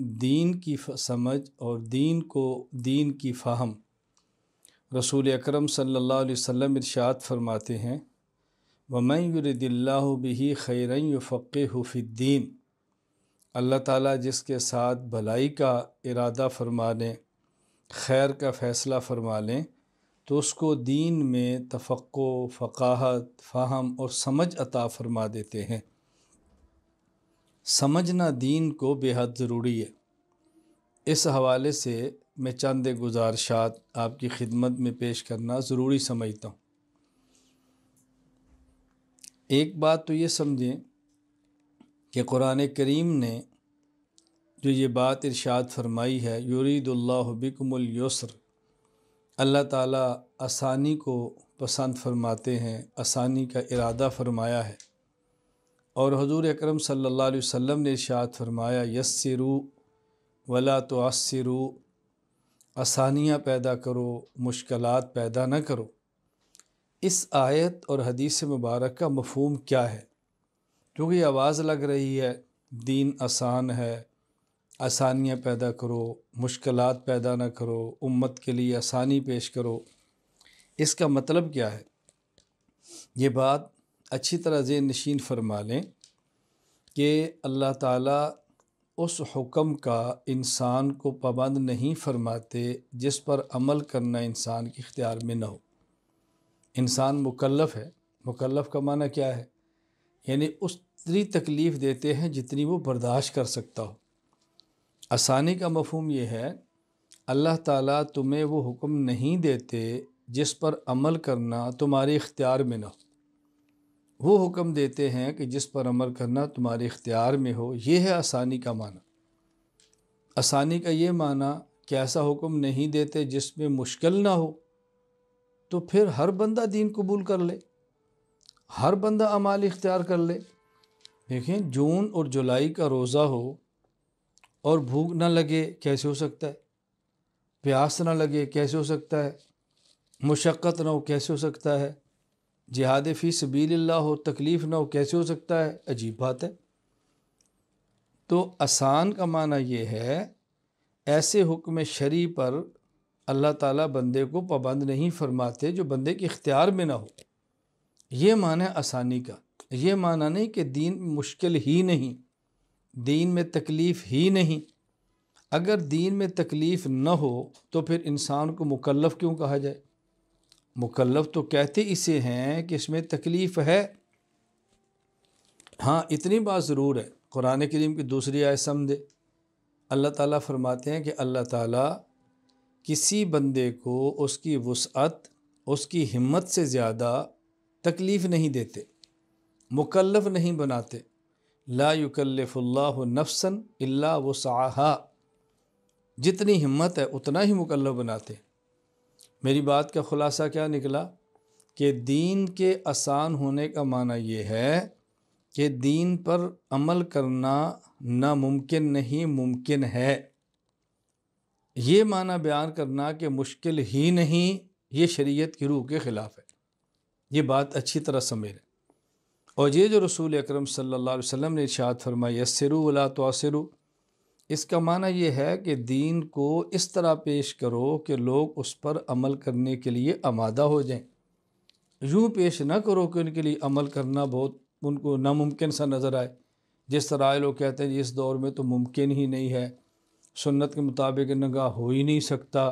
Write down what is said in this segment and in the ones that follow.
दीन की समझ और दीन को दीन की फ़ाहम रसूल अकरम सल्लल्लाहु अलैहि वसल्लम इरशाद फरमाते हैं वमन युरदिल्ला बही खैरन फ़क़ीफ़िद्दीन अल्लाह ताला जिसके साथ भलाई का इरादा फरमा लें खैर का फ़ैसला फरमा लें तो उसको दीन में तफक् फ़काहत फ़ाहम और समझ अता फरमा देते हैं समझना दीन को बेहद ज़रूरी है इस हवाले से मैं चंद गुजारशात आपकी खिदमत में पेश करना ज़रूरी समझता हूँ एक बात तो ये समझें कि क़ुरान करीम ने जो ये बात इरशाद फरमाई है यूरीदुल्लाबिकमयुसर अल्लाह ताला आसानी को पसंद फरमाते हैं आसानी का इरादा फरमाया है और हजूर अक्रम सम ने इशात फरमाया यस्सरू वला तो आसरू आसानियाँ पैदा करो मुश्किल पैदा न करो इस आयत और हदीस मुबारक का मफहम क्या है क्योंकि आवाज़ लग रही है दीन आसान है आसानियाँ पैदा करो मुश्किल पैदा न करो उम्मत के लिए आसानी पेश करो इसका मतलब क्या है ये बात अच्छी तरह जे नशीन फरमा लें कि अल्लाह ताला उस हुक्म का इंसान को पाबंद नहीं फरमाते जिस पर अमल करना इंसान के इख्तियार में न हो इंसान मुकलफ़ है मुकलफ़ का माना क्या है यानी उतनी तकलीफ़ देते हैं जितनी वो बर्दाश्त कर सकता हो आसानी का मफहम यह है अल्लाह ताला तुम्हें वो हुक्म नहीं देते जिस पर अमल करना तुम्हारे इख्तियार में न हो वो हुक्म देते हैं कि जिस पर अमल करना तुम्हारे इख्तियार में हो ये है आसानी का माना आसानी का ये माना कि ऐसा हुक्म नहीं देते जिसमें मुश्किल ना हो तो फिर हर बंदा दीन कबूल कर ले हर बंदा अमाल इख्तियार कर ले देखें जून और जुलाई का रोज़ा हो और भूख ना लगे कैसे हो सकता है प्यास ना लगे कैसे हो सकता है मुशक्क़त ना हो कैसे हो सकता है जिहाद फ़ी सबील हो तकलीफ़ ना हो कैसे हो सकता है अजीब बात है तो आसान का माना ये है ऐसे हुक्म शरी पर अल्लाह ताला बंदे को पाबंद नहीं फरमाते जो बंदे के इख्तियार में ना हो ये माना है आसानी का ये माना नहीं कि दीन मुश्किल ही नहीं दीन में तकलीफ़ ही नहीं अगर दीन में तकलीफ़ न हो तो फिर इंसान को मुकलफ़ क्यों कहा जाए मुकल्लफ तो कहते इसे हैं कि इसमें तकलीफ़ है हाँ इतनी बात ज़रूर है क़ुरान करीम की दूसरी आय समझे अल्लाह ताला फरमाते हैं कि अल्लाह ताला किसी बंदे को उसकी वसअत उसकी हिम्मत से ज़्यादा तकलीफ़ नहीं देते मुकल्लफ नहीं बनाते ला नफसन अल्ला वसाहा जितनी हिम्मत है उतना ही मुकल्लफ बनाते मेरी बात का ख़ुलासा क्या निकला कि दीन के आसान होने का माना ये है कि दीन पर अमल करना नामुमकिन नहीं मुमकिन है ये माना बयान करना कि मुश्किल ही नहीं ये शरीयत की रूह के ख़िलाफ़ है ये बात अच्छी तरह समझ और ये जो रसूल अकरम सल्लल्लाहु अलैहि वसल्लम ने इशाद फरमाई यसरु वला तोसरु इसका माना यह है कि दीन को इस तरह पेश करो कि लोग उस पर अमल करने के लिए आमादा हो जाएं यूँ पेश ना करो कि उनके लिए अमल करना बहुत उनको नामुमकिन सा नज़र आए जिस तरह लोग कहते हैं इस दौर में तो मुमकिन ही नहीं है सुन्नत के मुताबिक नगा हो ही नहीं सकता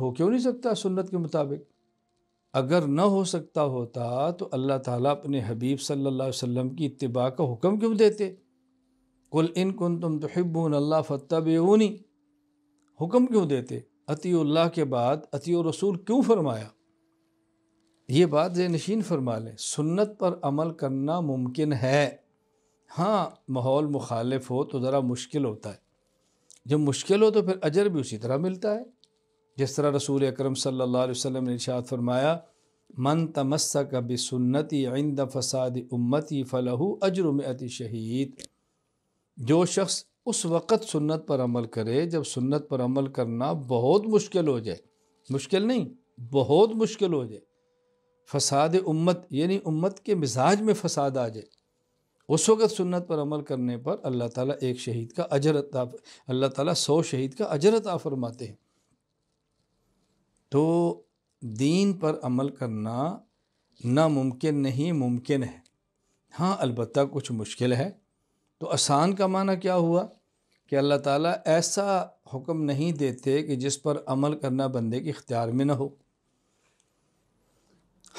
हो क्यों नहीं सकता सुन्नत के मुताबिक अगर न हो सकता होता तो अल्लाह ताला अपने हबीब सल्लल्लाहु अलैहि वसल्लम की इत्तिबा का हुक्म क्यों देते कुल इन कुन तुम तहिब्बून अल्लाह फ़तबूनी हुक्म क्यों देते अतील्ला के बाद अति रसूल क्यों फरमाया ये बात नशीन फरमा लें सुन्नत पर अमल करना मुमकिन है हाँ माहौल मुखालफ हो तो ज़रा मुश्किल होता है जब मुश्किल हो तो फिर अजर भी उसी तरह मिलता है जिस तरह रसूल अक्रम सल्ला वसम ने इशात फरमाया मन तमस्क सुन्नति आइंद फसाद उम्मती फ़लहू अजरुम अति शहीद जो शख्स उस वक़्त सुन्नत पर अमल करे जब सुन्नत पर अमल करना बहुत मुश्किल हो जाए मुश्किल नहीं बहुत मुश्किल हो जाए फसाद उम्मत यानी उम्मत के मिजाज में फसाद आ जाए उस वक़्त सुन्नत पर अमल करने पर अल्लाह ताला एक शहीद का अजर अल्लाह ताला सौ शहीद का अजर अता फरमाते हैं तो दीन पर अमल करना नामुमकिन नहीं मुमकिन है हाँ अलबत्त कुछ मुश्किल है तो आसान का माना क्या हुआ कि अल्लाह ताला ऐसा हुक्म नहीं देते कि जिस पर अमल करना बंदे के इख्तियार में ना हो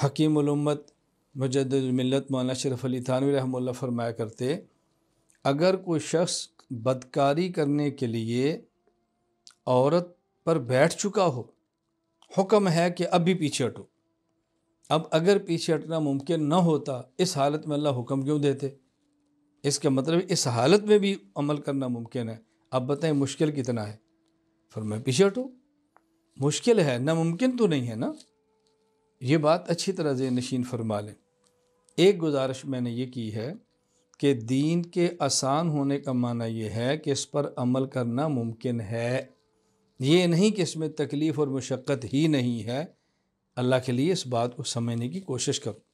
हकीमत मुजदमिलत मौलाना शरफ अली थानवी रहमल्ला फरमाया करते अगर कोई शख्स बदकारी करने के लिए औरत पर बैठ चुका हो हुक्म है कि अब भी पीछे हटो अब अगर पीछे हटना मुमकिन न होता इस हालत में अल्लाह हुक्म क्यों देते इसका मतलब इस हालत में भी अमल करना मुमकिन है अब बताएं मुश्किल कितना है फिर मैं पीछे हटूँ मुश्किल है नामुमकिन तो नहीं है ना ये बात अच्छी तरह से नशीन फरमा लें एक गुजारिश मैंने ये की है कि दीन के आसान होने का माना यह है कि इस पर अमल करना मुमकिन है ये नहीं कि इसमें तकलीफ़ और मशक्क़त ही नहीं है अल्लाह के लिए इस बात को समझने की कोशिश करो